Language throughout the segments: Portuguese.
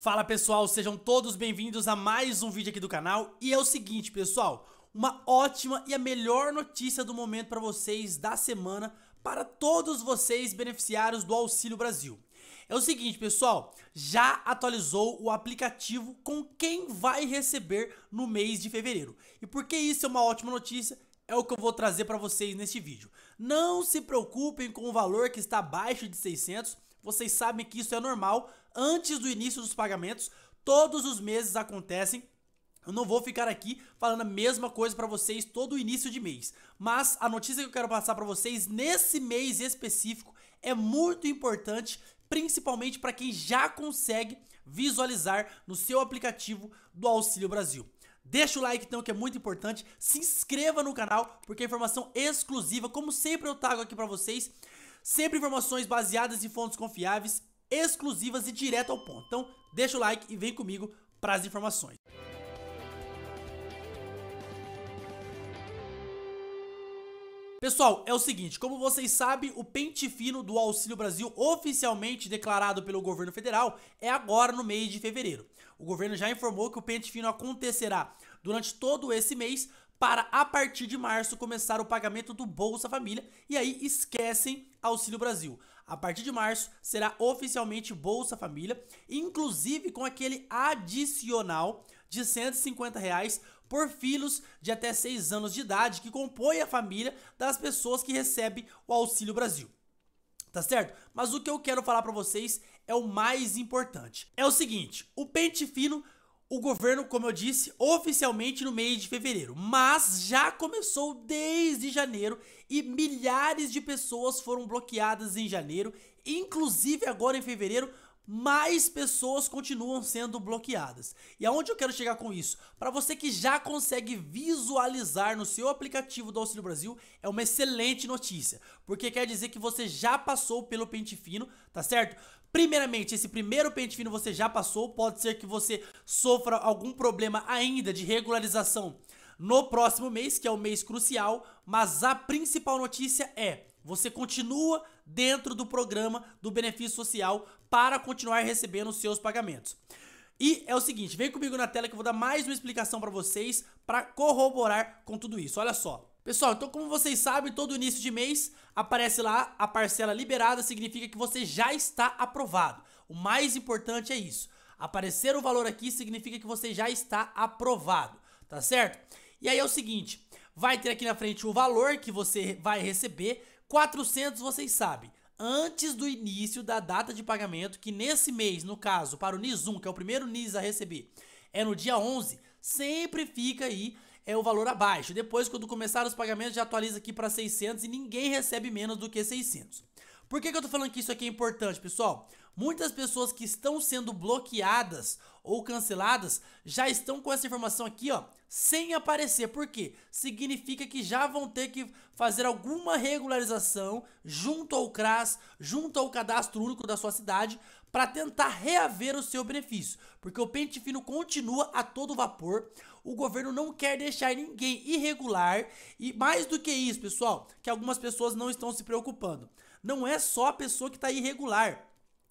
Fala pessoal, sejam todos bem-vindos a mais um vídeo aqui do canal E é o seguinte pessoal, uma ótima e a melhor notícia do momento para vocês da semana Para todos vocês beneficiários do Auxílio Brasil É o seguinte pessoal, já atualizou o aplicativo com quem vai receber no mês de fevereiro E por que isso é uma ótima notícia? É o que eu vou trazer para vocês neste vídeo Não se preocupem com o valor que está abaixo de 600 vocês sabem que isso é normal. Antes do início dos pagamentos, todos os meses acontecem. Eu não vou ficar aqui falando a mesma coisa para vocês todo início de mês, mas a notícia que eu quero passar para vocês nesse mês específico é muito importante, principalmente para quem já consegue visualizar no seu aplicativo do Auxílio Brasil. Deixa o like então, que é muito importante. Se inscreva no canal, porque é informação exclusiva. Como sempre eu trago aqui para vocês. Sempre informações baseadas em fontes confiáveis, exclusivas e direto ao ponto. Então, deixa o like e vem comigo para as informações. Pessoal, é o seguinte, como vocês sabem, o pente fino do Auxílio Brasil oficialmente declarado pelo governo federal é agora no mês de fevereiro. O governo já informou que o pente fino acontecerá durante todo esse mês, para, a partir de março, começar o pagamento do Bolsa Família. E aí esquecem Auxílio Brasil. A partir de março, será oficialmente Bolsa Família, inclusive com aquele adicional de 150 reais por filhos de até 6 anos de idade que compõe a família das pessoas que recebem o Auxílio Brasil. Tá certo? Mas o que eu quero falar para vocês é o mais importante. É o seguinte, o pente fino o governo, como eu disse, oficialmente no mês de fevereiro, mas já começou desde janeiro e milhares de pessoas foram bloqueadas em janeiro, inclusive agora em fevereiro, mais pessoas continuam sendo bloqueadas. E aonde eu quero chegar com isso? Para você que já consegue visualizar no seu aplicativo do Auxílio Brasil, é uma excelente notícia, porque quer dizer que você já passou pelo pente fino, tá certo? Primeiramente, esse primeiro pente fino você já passou, pode ser que você sofra algum problema ainda de regularização no próximo mês, que é o mês crucial, mas a principal notícia é: você continua dentro do programa do benefício social para continuar recebendo os seus pagamentos. E é o seguinte, vem comigo na tela que eu vou dar mais uma explicação para vocês para corroborar com tudo isso. Olha só. Pessoal, então como vocês sabem, todo início de mês aparece lá a parcela liberada, significa que você já está aprovado. O mais importante é isso. Aparecer o valor aqui significa que você já está aprovado, tá certo? E aí é o seguinte, vai ter aqui na frente o valor que você vai receber, 400 vocês sabem, antes do início da data de pagamento, que nesse mês, no caso, para o NIS 1, que é o primeiro NIS a receber, é no dia 11, sempre fica aí é o valor abaixo. Depois, quando começar os pagamentos, já atualiza aqui para 600 e ninguém recebe menos do que 600. Por que, que eu tô falando que isso aqui é importante, pessoal? Muitas pessoas que estão sendo bloqueadas ou canceladas já estão com essa informação aqui, ó, sem aparecer. Por quê? Significa que já vão ter que fazer alguma regularização junto ao CRAS, junto ao cadastro único da sua cidade, para tentar reaver o seu benefício. Porque o pente fino continua a todo vapor, o governo não quer deixar ninguém irregular e mais do que isso, pessoal, que algumas pessoas não estão se preocupando não é só a pessoa que está irregular.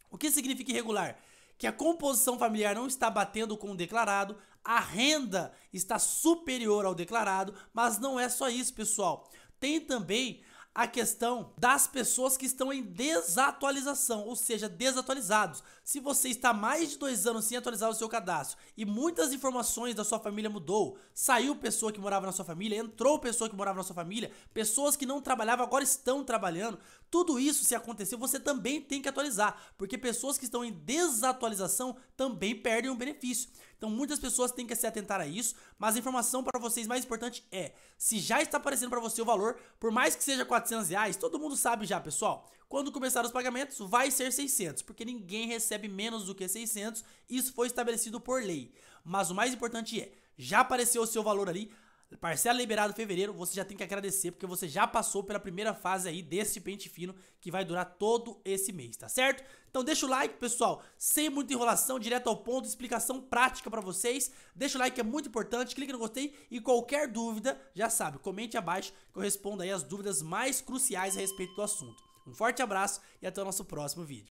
O que significa irregular? Que a composição familiar não está batendo com o declarado, a renda está superior ao declarado, mas não é só isso, pessoal. Tem também a questão das pessoas que estão em desatualização, ou seja, desatualizados. Se você está mais de dois anos sem atualizar o seu cadastro e muitas informações da sua família mudou, saiu pessoa que morava na sua família, entrou pessoa que morava na sua família, pessoas que não trabalhavam agora estão trabalhando, tudo isso se aconteceu, você também tem que atualizar, porque pessoas que estão em desatualização também perdem um benefício. Então muitas pessoas têm que se atentar a isso, mas a informação para vocês mais importante é, se já está aparecendo para você o valor, por mais que seja 400 reais, todo mundo sabe já, pessoal, quando começar os pagamentos vai ser 600, porque ninguém recebe menos do que 600, isso foi estabelecido por lei. Mas o mais importante é, já apareceu o seu valor ali, Parcela liberada em fevereiro, você já tem que agradecer, porque você já passou pela primeira fase aí desse pente fino, que vai durar todo esse mês, tá certo? Então deixa o like, pessoal, sem muita enrolação, direto ao ponto, explicação prática pra vocês. Deixa o like, é muito importante, clica no gostei e qualquer dúvida, já sabe, comente abaixo que eu respondo aí as dúvidas mais cruciais a respeito do assunto. Um forte abraço e até o nosso próximo vídeo.